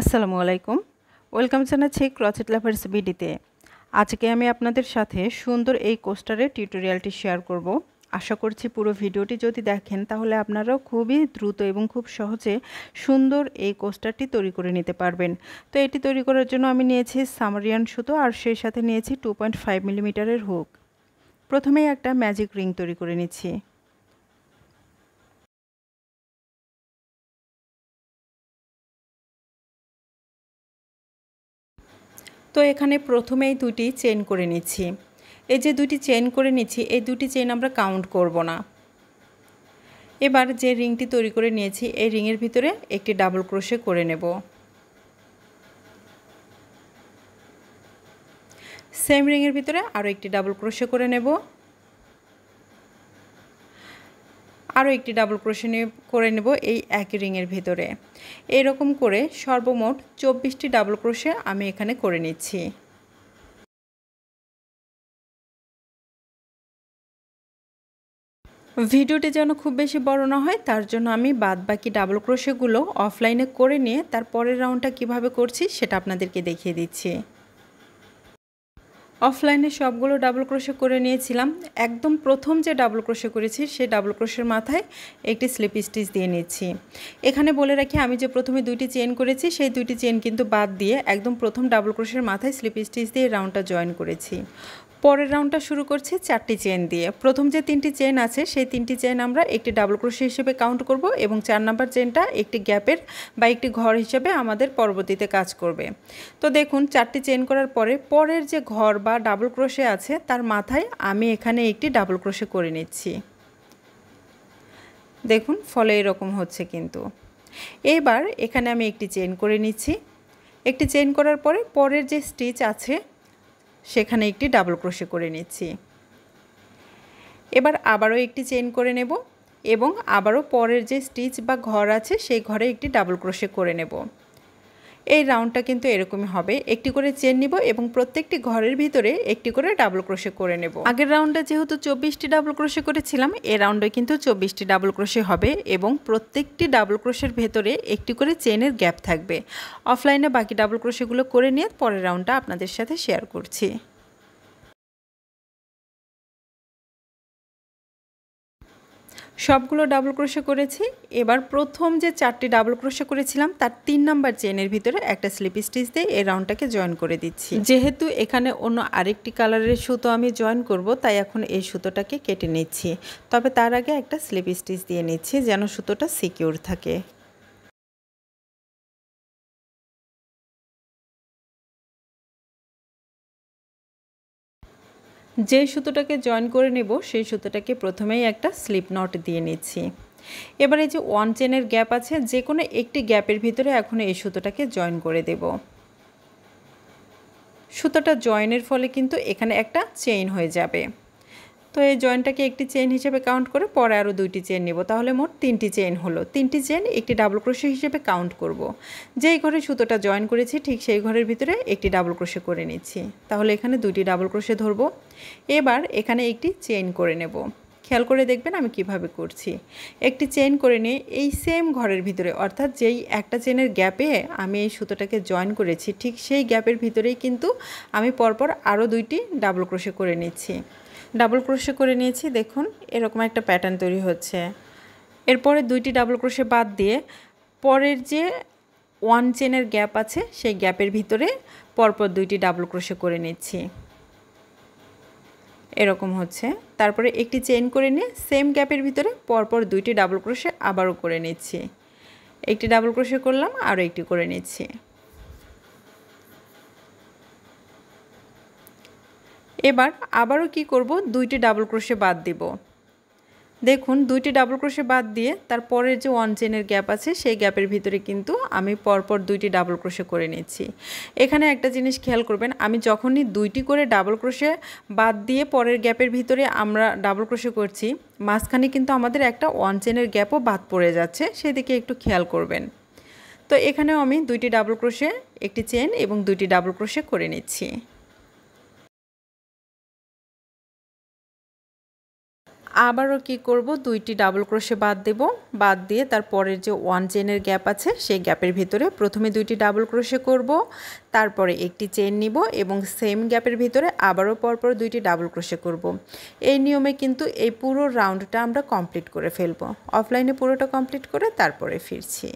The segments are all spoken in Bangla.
আসসালামু আলাইকুম ওয়েলকাম জানাচ্ছি ক্রচেট লাভার্স বিডিতে আজকে আমি আপনাদের সাথে সুন্দর এই কোস্টারের টিউটোরিয়ালটি শেয়ার করব আশা করছি পুরো ভিডিওটি যদি দেখেন তাহলে আপনারাও খুবই দ্রুত এবং খুব সহজে সুন্দর এই কোস্টারটি তৈরি করে নিতে পারবেন তো এটি তৈরি করার জন্য আমি নিয়েছি সামারিয়ান সুতো আর সেই সাথে নিয়েছি টু পয়েন্ট ফাইভ মিলিমিটারের হুক প্রথমেই একটা ম্যাজিক রিং তৈরি করে নিচ্ছি তো এখানে প্রথমেই দুটি চেন করে নিচ্ছি এই যে দুটি চেন করে নিচ্ছি এই দুটি চেন আমরা কাউন্ট করব না এবার যে রিংটি তৈরি করে নিয়েছি এই রিংয়ের ভিতরে একটি ডাবল ক্রোশে করে নেব সেম রিংয়ের ভিতরে আরও একটি ডাবল ক্রোশে করে নেব আরও একটি ডাবল নিয়ে করে নেব এই একই রিংয়ের ভেতরে এরকম করে সর্বমোট চব্বিশটি ডাবল ক্রোশে আমি এখানে করে নিচ্ছি ভিডিওটি যেন খুব বেশি বড় না হয় তার জন্য আমি বাদ বাকি ডাবল ক্রোশেগুলো অফলাইনে করে নিয়ে তার পরের রাউন্ডটা কিভাবে করছি সেটা আপনাদেরকে দেখিয়ে দিচ্ছি অফলাইনে সবগুলো ডাবল ক্রোশে করে নিয়েছিলাম একদম প্রথম যে ডাবল ক্রোশে করেছি সেই ডাবল ক্রোশের মাথায় একটি স্লিপ স্টিচ দিয়ে নিয়েছি এখানে বলে রাখি আমি যে প্রথমে দুইটি চেন করেছি সেই দুইটি চেন কিন্তু বাদ দিয়ে একদম প্রথম ডাবল ক্রোশের মাথায় স্লিপ স্টিচ দিয়ে রাউন্ডটা জয়েন করেছি পরের রাউন্ডটা শুরু করছি চারটি চেন দিয়ে প্রথম যে তিনটি চেন আছে সেই তিনটি চেন আমরা একটি ডাবল ক্রোশে হিসেবে কাউন্ট করব এবং চার নাম্বার চেনটা একটি গ্যাপের বা একটি ঘর হিসেবে আমাদের পরবর্তীতে কাজ করবে তো দেখুন চারটি চেন করার পরে পরের যে ঘর বা ডাবল ক্রোশে আছে তার মাথায় আমি এখানে একটি ডাবল ক্রোশে করে নিচ্ছি দেখুন ফলে এরকম হচ্ছে কিন্তু এবার এখানে আমি একটি চেন করে নিচ্ছি একটি চেন করার পরে পরের যে স্টিচ আছে সেখানে একটি ডাবল ক্রোশে করে নিচ্ছি এবার আবারও একটি চেন করে নেব এবং আবারও পরের যে স্টিচ বা ঘর আছে সেই ঘরে একটি ডাবল ক্রোশে করে নেব এই রাউন্ডটা কিন্তু এরকমই হবে একটি করে চেন নিব এবং প্রত্যেকটি ঘরের ভিতরে একটি করে ডাবল ক্রোশে করে নেব আগের রাউন্ডে যেহেতু চব্বিশটি ডাবল ক্রোশে করেছিলাম এ রাউন্ডে কিন্তু চব্বিশটি ডাবল ক্রোশে হবে এবং প্রত্যেকটি ডাবল ক্রোশের ভেতরে একটি করে চেনের গ্যাপ থাকবে অফলাইনে বাকি ডাবল ক্রোশেগুলো করে নিয়ে পরের রাউন্ডটা আপনাদের সাথে শেয়ার করছি সবগুলো ডাবল ক্রোশে করেছি এবার প্রথম যে চারটি ডাবল ক্রোশে করেছিলাম তার তিন নাম্বার চেনের ভিতরে একটা স্লিপ স্টিচ দিয়ে এই রাউন্ডটাকে জয়েন করে দিচ্ছি যেহেতু এখানে অন্য আরেকটি কালারের সুতো আমি জয়েন করব তাই এখন এই সুতোটাকে কেটে নিচ্ছি তবে তার আগে একটা স্লিপ স্টিচ দিয়ে নিচ্ছি যেন সুতোটা সিকিউর থাকে যে সুতোটাকে জয়েন করে নেব সেই সুতোটাকে প্রথমেই একটা স্লিপ নট দিয়ে নিচ্ছি এবার এই যে ওয়ান চেনের গ্যাপ আছে যে কোনো একটি গ্যাপের ভিতরে এখন এই সুতোটাকে জয়েন করে দেব সুতোটা জয়েনের ফলে কিন্তু এখানে একটা চেইন হয়ে যাবে তো এই জয়েন্টটাকে একটি চেন হিসেবে কাউন্ট করে পরে আরও দুইটি চেন নেব তাহলে মোট তিনটি চেন হলো তিনটি চেন একটি ডাবল ক্রোশে হিসেবে কাউন্ট করব। যেই ঘরে সুতোটা জয়েন করেছি ঠিক সেই ঘরের ভিতরে একটি ডাবল ক্রোশে করে নিচ্ছি তাহলে এখানে দুইটি ডাবল ক্রোশে ধরব এবার এখানে একটি চেন করে নেব খেয়াল করে দেখবেন আমি কিভাবে করছি একটি চেন করে নিয়ে এই সেম ঘরের ভিতরে অর্থাৎ যেই একটা চেনের গ্যাপে আমি এই সুতোটাকে জয়েন করেছি ঠিক সেই গ্যাপের ভিতরেই কিন্তু আমি পরপর আরও দুইটি ডাবল ক্রোশে করে নিচ্ছি ডাবল ক্রোশে করে নিয়েছি দেখুন এরকম একটা প্যাটার্ন তৈরি হচ্ছে এরপরে দুইটি ডাবল ক্রোশে বাদ দিয়ে পরের যে ওয়ান চেনের গ্যাপ আছে সেই গ্যাপের ভিতরে পরপর দুইটি ডাবল ক্রোশে করে নিচ্ছি এরকম হচ্ছে তারপরে একটি চেন করে নিয়ে সেম গ্যাপের ভিতরে পরপর দুইটি ডাবল ক্রোশে আবারও করে নিচ্ছি একটি ডাবল ক্রোশে করলাম আরও একটি করে নিচ্ছি এবার আবারও কি করব দুইটি ডাবল ক্রোশে বাদ দিব দেখুন দুইটি ডাবল ক্রোশে বাদ দিয়ে তারপরের যে ওয়ান চেনের গ্যাপ আছে সেই গ্যাপের ভিতরে কিন্তু আমি পরপর দুইটি ডাবল ক্রোশে করে নিচ্ছি এখানে একটা জিনিস খেয়াল করবেন আমি যখনই দুইটি করে ডাবল ক্রোশে বাদ দিয়ে পরের গ্যাপের ভিতরে আমরা ডাবল ক্রোশে করছি মাঝখানে কিন্তু আমাদের একটা ওয়ান চেনের গ্যাপও বাদ পড়ে যাচ্ছে সেদিকে একটু খেয়াল করবেন তো এখানেও আমি দুইটি ডাবল ক্রোশে একটি চেন এবং দুইটি ডাবল ক্রোশে করে নিচ্ছি আবারও কি করব দুইটি ডাবল ক্রোশে বাদ দেব বাদ দিয়ে তারপরের যে ওয়ান চেনের গ্যাপ আছে সেই গ্যাপের ভিতরে প্রথমে দুইটি ডাবল ক্রোশে করব তারপরে একটি চেন নিব এবং সেম গ্যাপের ভিতরে আবারও পরপর দুইটি ডাবল ক্রোশে করব। এই নিয়মে কিন্তু এই পুরো রাউন্ডটা আমরা কমপ্লিট করে ফেলব অফলাইনে পুরোটা কমপ্লিট করে তারপরে ফিরছি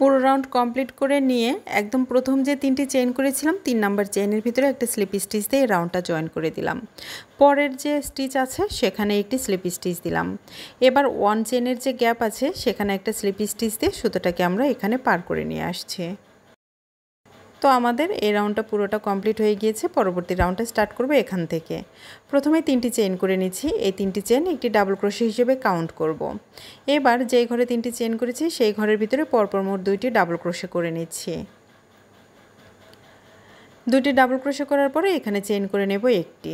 পুরো রাউন্ড কমপ্লিট করে নিয়ে একদম প্রথম যে তিনটি চেন করেছিলাম তিন নাম্বার চেনের ভিতরে একটা স্লিপ স্টিচ দিয়ে রাউন্ডটা জয়েন করে দিলাম পরের যে স্টিচ আছে সেখানে একটি স্লিপ স্টিচ দিলাম এবার ওয়ান চেনের যে গ্যাপ আছে সেখানে একটা স্লিপ স্টিচ দিয়ে সুতোটাকে আমরা এখানে পার করে নিয়ে আসছি তো আমাদের এই রাউন্ডটা পুরোটা কমপ্লিট হয়ে গিয়েছে পরবর্তী রাউন্ডটা স্টার্ট করব এখান থেকে প্রথমে তিনটি চেন করে নিচ্ছি এই তিনটি চেন একটি ডাবল ক্রোশি হিসেবে কাউন্ট করব। এবার যেই ঘরে তিনটি চেন করেছি সেই ঘরের ভিতরে পরপর মোট দুইটি ডাবল ক্রোশে করে নিচ্ছি দুটি ডাবল ক্রোশে করার পরে এখানে চেন করে নেব একটি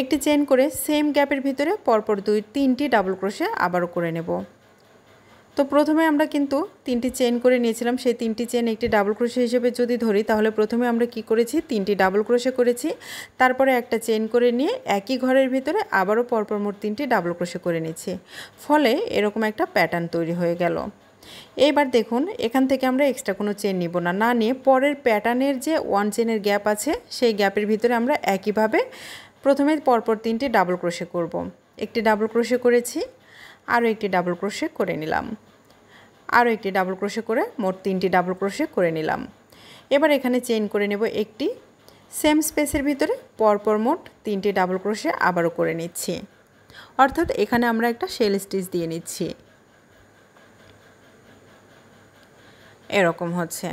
একটি চেন করে সেম গ্যাপের ভিতরে পরপর দুই তিনটি ডাবল ক্রোশে আবারও করে নেব তো প্রথমে আমরা কিন্তু তিনটি চেন করে নিয়েছিলাম সেই তিনটি চেন একটি ডাবল ক্রোশে হিসেবে যদি ধরি তাহলে প্রথমে আমরা কি করেছি তিনটি ডাবল ক্রোশে করেছি তারপরে একটা চেন করে নিয়ে একই ঘরের ভিতরে আবারও পরপর মোট তিনটি ডাবল ক্রোশে করে নিয়েছি ফলে এরকম একটা প্যাটার্ন তৈরি হয়ে গেল এইবার দেখুন এখান থেকে আমরা এক্সট্রা কোনো চেন নিব না না নিয়ে পরের প্যাটার্নের যে ওয়ান চেনের গ্যাপ আছে সেই গ্যাপের ভিতরে আমরা একইভাবে প্রথমে পরপর তিনটি ডাবল ক্রোশে করব। একটি ডাবল ক্রোশে করেছি আরও একটি ডাবল ক্রোশে করে নিলাম আরও একটি ডাবল ক্রোশে করে মোট তিনটি ডাবল ক্রোশে করে নিলাম এবার এখানে চেইন করে নেব একটি সেম স্পেসের ভিতরে পরপর মোট তিনটি ডাবল ক্রোশে আবারও করে নিচ্ছি অর্থাৎ এখানে আমরা একটা সেল স্টিচ দিয়ে নিচ্ছি এরকম হচ্ছে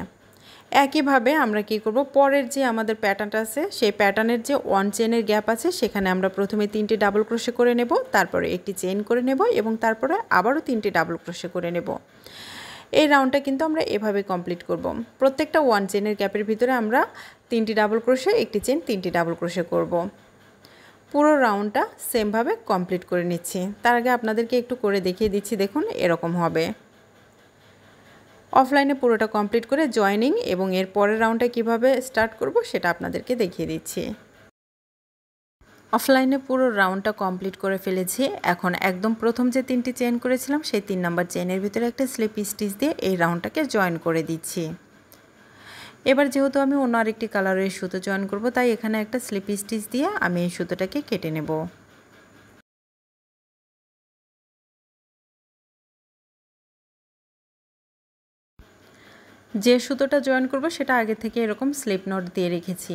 একইভাবে আমরা কি করব পরের যে আমাদের প্যাটার্নটা আছে সেই প্যাটার্নের যে ওয়ান চেনের গ্যাপ আছে সেখানে আমরা প্রথমে তিনটি ডাবল ক্রোশে করে নেব তারপরে একটি চেন করে নেব এবং তারপরে আবারও তিনটি ডাবল ক্রোশে করে নেব এই রাউন্ডটা কিন্তু আমরা এভাবে কমপ্লিট করব। প্রত্যেকটা ওয়ান চেনের গ্যাপের ভিতরে আমরা তিনটি ডাবল ক্রোশে একটি চেন তিনটি ডাবল ক্রোশে করব। পুরো রাউন্ডটা সেমভাবে কমপ্লিট করে নিচ্ছি তার আগে আপনাদেরকে একটু করে দেখিয়ে দিচ্ছি দেখুন এরকম হবে অফলাইনে পুরোটা কমপ্লিট করে জয়নিং এবং এর পরের রাউন্ডটা কিভাবে স্টার্ট করব সেটা আপনাদেরকে দেখিয়ে দিচ্ছি অফলাইনে পুরো রাউন্ডটা কমপ্লিট করে ফেলেছি এখন একদম প্রথম যে তিনটি চেন করেছিলাম সেই তিন নম্বর চেনের ভিতরে একটা স্লিপ স্টিচ দিয়ে এই রাউন্ডটাকে জয়েন করে দিচ্ছি এবার যেহেতু আমি অন্য আরেকটি কালারের সুতো জয়েন করব তাই এখানে একটা স্লিপ স্টিচ দিয়ে আমি এই সুতোটাকে কেটে নেবো যে সুতোটা জয়েন করব সেটা আগে থেকে এরকম স্লিপ নোট দিয়ে রেখেছি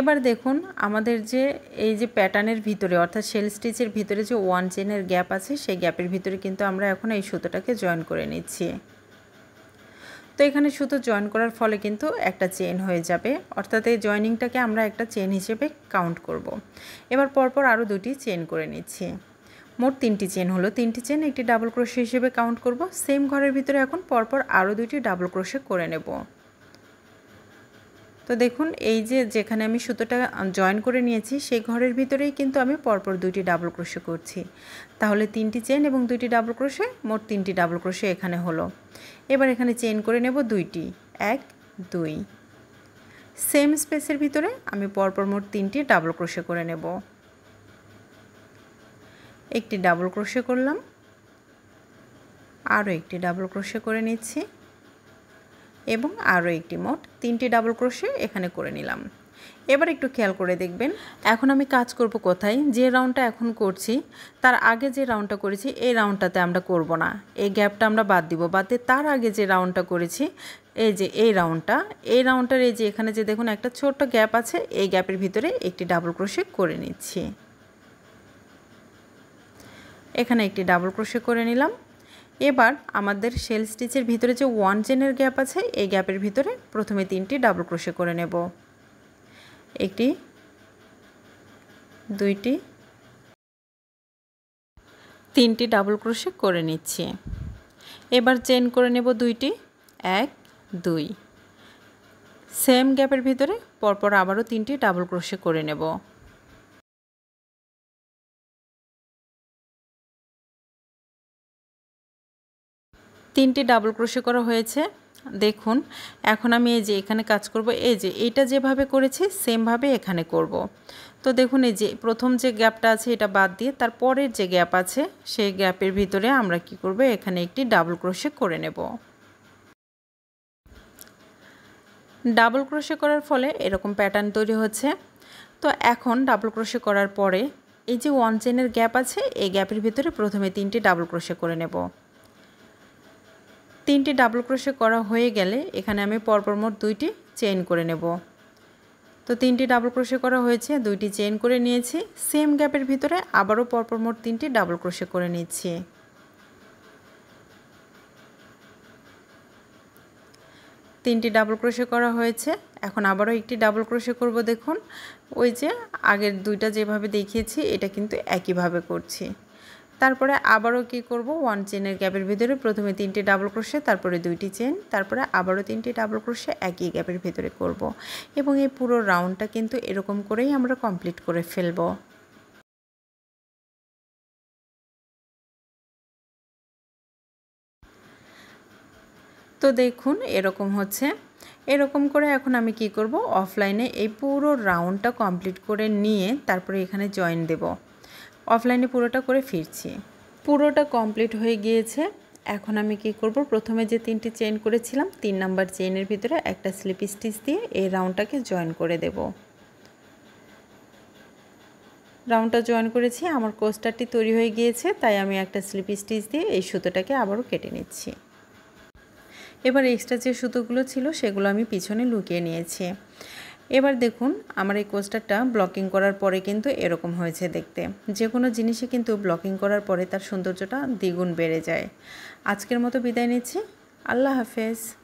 এবার দেখুন আমাদের যে এই যে প্যাটার্নের ভিতরে অর্থাৎ সেল স্টিচের ভিতরে যে ওয়ান চেনের গ্যাপ আছে সেই গ্যাপের ভিতরে কিন্তু আমরা এখন এই সুতোটাকে জয়েন করে নিচ্ছি তো এখানে সুতো জয়েন করার ফলে কিন্তু একটা চেন হয়ে যাবে অর্থাৎ এই জয়েনিংটাকে আমরা একটা চেন হিসেবে কাউন্ট করব। এবার পরপর আরও দুটি চেন করে নিচ্ছি মোট তিনটি চেন হলো তিনটি চেন একটি ডাবল ক্রোশে হিসেবে কাউন্ট করব সেম ঘরের ভিতরে এখন পরপর আরও দুইটি ডাবল ক্রোশে করে নেব তো দেখুন এই যে যেখানে আমি সুতোটা জয়েন করে নিয়েছি সেই ঘরের ভিতরেই কিন্তু আমি পরপর দুইটি ডাবল ক্রোশে করছি তাহলে তিনটি চেন এবং দুইটি ডাবল ক্রোশে মোট তিনটি ডাবল ক্রোশে এখানে হলো এবার এখানে চেন করে নেব দুইটি এক দুই সেম স্পেসের ভিতরে আমি পরপর মোট তিনটি ডাবল ক্রোশে করে নেব একটি ডাবল ক্রোশে করলাম আরও একটি ডাবল ক্রোশে করে নিচ্ছি এবং আরও একটি মোট তিনটি ডাবল ক্রোশে এখানে করে নিলাম এবার একটু খেয়াল করে দেখবেন এখন আমি কাজ করব কোথায় যে রাউন্ডটা এখন করছি তার আগে যে রাউন্ডটা করেছি এই রাউন্ডটাতে আমরা করব না এই গ্যাপটা আমরা বাদ দিব বাদ দিয়ে তার আগে যে রাউন্ডটা করেছি এই যে এই রাউন্ডটা এই রাউন্ডটার এই যে এখানে যে দেখুন একটা ছোট্ট গ্যাপ আছে এই গ্যাপের ভিতরে একটি ডাবল ক্রোশে করে নিচ্ছি এখানে একটি ডাবল ক্রোশে করে নিলাম এবার আমাদের সেল স্টিচের ভিতরে যে ওয়ান চেনের গ্যাপ আছে এই গ্যাপের ভিতরে প্রথমে তিনটি ডাবল ক্রোশে করে নেব একটি দুইটি তিনটি ডাবল ক্রোশে করে নিচ্ছি এবার চেন করে নেব দুইটি এক দুই সেম গ্যাপের ভিতরে পরপর আবারও তিনটি ডাবল ক্রোশে করে নেব তিনটি ডাবল ক্রোশে করা হয়েছে দেখুন এখন আমি এই যে এখানে কাজ করব এই যে এইটা যেভাবে করেছি সেমভাবে এখানে করব। তো দেখুন এই যে প্রথম যে গ্যাপটা আছে এটা বাদ দিয়ে তারপরের যে গ্যাপ আছে সেই গ্যাপের ভিতরে আমরা কি করব এখানে একটি ডাবল ক্রোশে করে নেব ডাবল ক্রোশে করার ফলে এরকম প্যাটার্ন তৈরি হচ্ছে তো এখন ডাবল ক্রোশে করার পরে এই যে ওয়ান চেনের গ্যাপ আছে এই গ্যাপের ভিতরে প্রথমে তিনটি ডাবল ক্রোশে করে নেব তিনটি ডাবল ক্রোশে করা হয়ে গেলে এখানে আমি পরপর মোট দুইটি চেইন করে নেব তো তিনটি ডাবল ক্রোশে করা হয়েছে দুইটি চেইন করে নিয়েছি সেম গ্যাপের ভিতরে আবারও পরপর মোট তিনটি ডাবল ক্রোশে করে নিচ্ছি তিনটি ডাবল ক্রোশে করা হয়েছে এখন আবারও একটি ডাবল ক্রোশে করব দেখুন ওই যে আগের দুইটা যেভাবে দেখিয়েছি এটা কিন্তু একইভাবে করছি তারপরে আবারও কি করব ওয়ান চেনের গ্যাপের ভিতরে প্রথমে তিনটি ডাবল ক্রোশে তারপরে দুইটি চেন তারপরে আবারও তিনটি ডাবল ক্রোশে একই গ্যাপের ভিতরে করব। এবং এই পুরো রাউন্ডটা কিন্তু এরকম করেই আমরা কমপ্লিট করে ফেলব তো দেখুন এরকম হচ্ছে এরকম করে এখন আমি কি করব অফলাইনে এই পুরো রাউন্ডটা কমপ্লিট করে নিয়ে তারপরে এখানে জয়েন দেবো অফলাইনে পুরোটা করে ফিরছি পুরোটা কমপ্লিট হয়ে গিয়েছে এখন আমি কি করব প্রথমে যে তিনটি চেন করেছিলাম তিন নাম্বার চেনের ভিতরে একটা স্লিপ স্টিচ দিয়ে এই রাউন্ডটাকে জয়েন করে দেব রাউন্ডটা জয়েন করেছি আমার কোস্টারটি তৈরি হয়ে গিয়েছে তাই আমি একটা স্লিপ স্টিচ দিয়ে এই সুতোটাকে আবারও কেটে নিচ্ছি এবার এক্সট্রা যে সুতোগুলো ছিল সেগুলো আমি পিছনে লুকিয়ে নিয়েছি এবার দেখুন আমার এই কোস্টারটা ব্লকিং করার পরে কিন্তু এরকম হয়েছে দেখতে যে কোনো জিনিসে কিন্তু ব্লকিং করার পরে তার সৌন্দর্যটা দ্বিগুণ বেড়ে যায় আজকের মতো বিদায় নিচ্ছি আল্লাহ হাফেজ